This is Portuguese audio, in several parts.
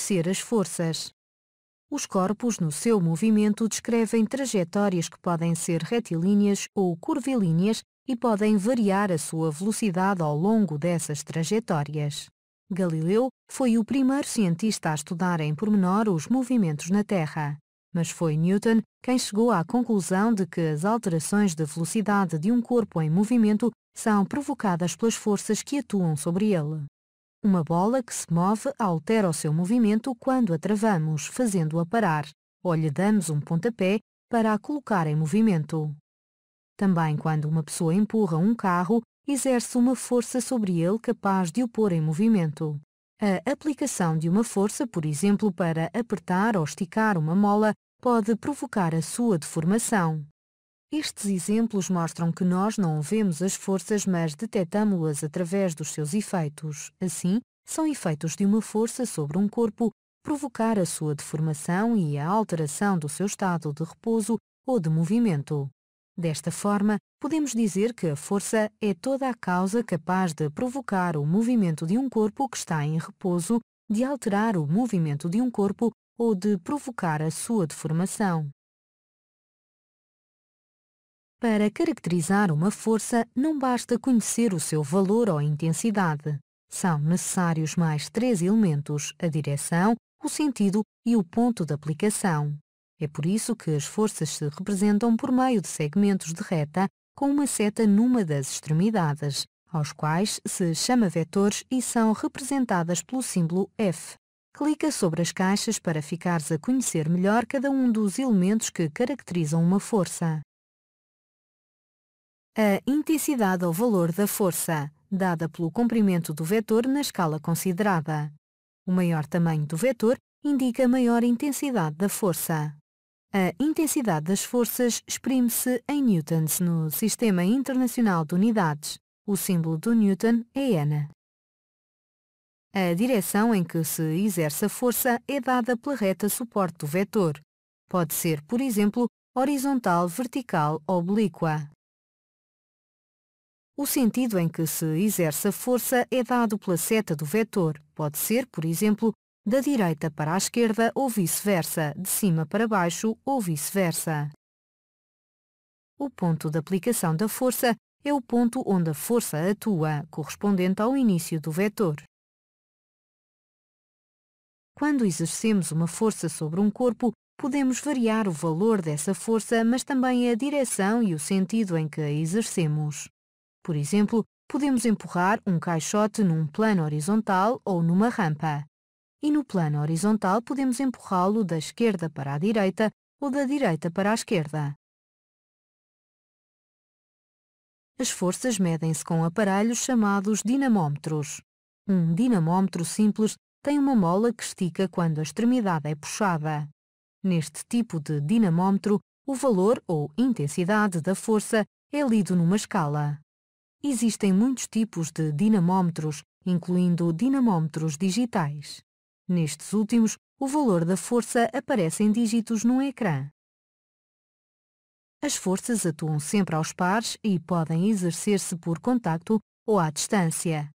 ser as forças. Os corpos no seu movimento descrevem trajetórias que podem ser retilíneas ou curvilíneas e podem variar a sua velocidade ao longo dessas trajetórias. Galileu foi o primeiro cientista a estudar em pormenor os movimentos na Terra, mas foi Newton quem chegou à conclusão de que as alterações de velocidade de um corpo em movimento são provocadas pelas forças que atuam sobre ele uma bola que se move altera o seu movimento quando a travamos, fazendo-a parar, ou lhe damos um pontapé para a colocar em movimento. Também quando uma pessoa empurra um carro, exerce uma força sobre ele capaz de o pôr em movimento. A aplicação de uma força, por exemplo, para apertar ou esticar uma mola, pode provocar a sua deformação. Estes exemplos mostram que nós não vemos as forças, mas detectámo las através dos seus efeitos. Assim, são efeitos de uma força sobre um corpo provocar a sua deformação e a alteração do seu estado de repouso ou de movimento. Desta forma, podemos dizer que a força é toda a causa capaz de provocar o movimento de um corpo que está em repouso, de alterar o movimento de um corpo ou de provocar a sua deformação. Para caracterizar uma força, não basta conhecer o seu valor ou intensidade. São necessários mais três elementos, a direção, o sentido e o ponto de aplicação. É por isso que as forças se representam por meio de segmentos de reta com uma seta numa das extremidades, aos quais se chama vetores e são representadas pelo símbolo F. Clica sobre as caixas para ficares a conhecer melhor cada um dos elementos que caracterizam uma força. A intensidade ou valor da força, dada pelo comprimento do vetor na escala considerada. O maior tamanho do vetor indica maior intensidade da força. A intensidade das forças exprime-se em newtons no Sistema Internacional de Unidades. O símbolo do newton é N. A direção em que se exerce a força é dada pela reta suporte do vetor. Pode ser, por exemplo, horizontal, vertical ou oblíqua. O sentido em que se exerce a força é dado pela seta do vetor, pode ser, por exemplo, da direita para a esquerda ou vice-versa, de cima para baixo ou vice-versa. O ponto de aplicação da força é o ponto onde a força atua, correspondente ao início do vetor. Quando exercemos uma força sobre um corpo, podemos variar o valor dessa força, mas também a direção e o sentido em que a exercemos. Por exemplo, podemos empurrar um caixote num plano horizontal ou numa rampa. E no plano horizontal podemos empurrá-lo da esquerda para a direita ou da direita para a esquerda. As forças medem-se com aparelhos chamados dinamómetros. Um dinamómetro simples tem uma mola que estica quando a extremidade é puxada. Neste tipo de dinamómetro, o valor ou intensidade da força é lido numa escala. Existem muitos tipos de dinamómetros, incluindo dinamómetros digitais. Nestes últimos, o valor da força aparece em dígitos no ecrã. As forças atuam sempre aos pares e podem exercer-se por contacto ou à distância.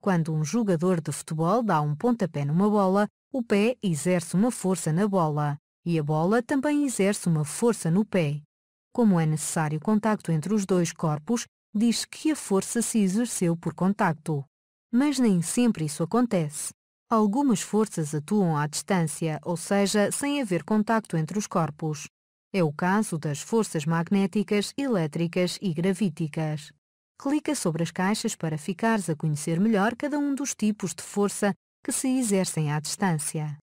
Quando um jogador de futebol dá um pontapé numa bola, o pé exerce uma força na bola e a bola também exerce uma força no pé. Como é necessário contacto entre os dois corpos, diz que a força se exerceu por contacto. Mas nem sempre isso acontece. Algumas forças atuam à distância, ou seja, sem haver contacto entre os corpos. É o caso das forças magnéticas, elétricas e gravíticas. Clica sobre as caixas para ficares a conhecer melhor cada um dos tipos de força que se exercem à distância.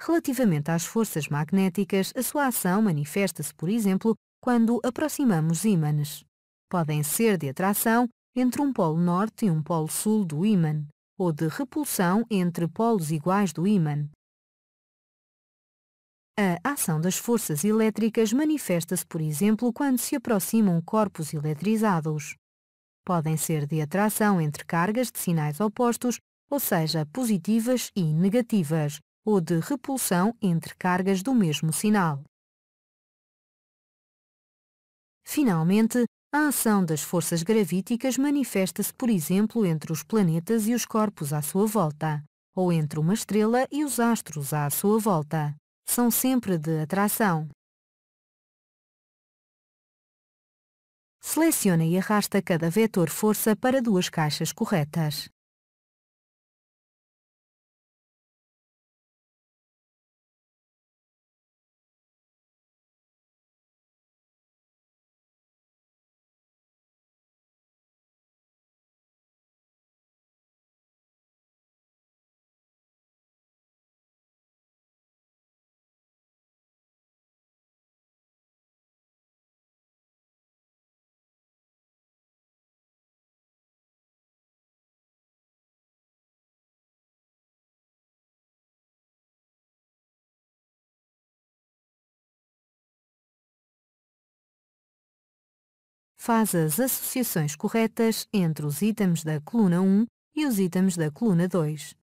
Relativamente às forças magnéticas, a sua ação manifesta-se, por exemplo, quando aproximamos ímãs podem ser de atração entre um polo norte e um polo sul do ímã, ou de repulsão entre polos iguais do ímã. A ação das forças elétricas manifesta-se, por exemplo, quando se aproximam corpos eletrizados. Podem ser de atração entre cargas de sinais opostos, ou seja, positivas e negativas, ou de repulsão entre cargas do mesmo sinal. Finalmente, a ação das forças gravíticas manifesta-se, por exemplo, entre os planetas e os corpos à sua volta, ou entre uma estrela e os astros à sua volta. São sempre de atração. Seleciona e arrasta cada vetor força para duas caixas corretas. faz as associações corretas entre os itens da coluna 1 e os itens da coluna 2.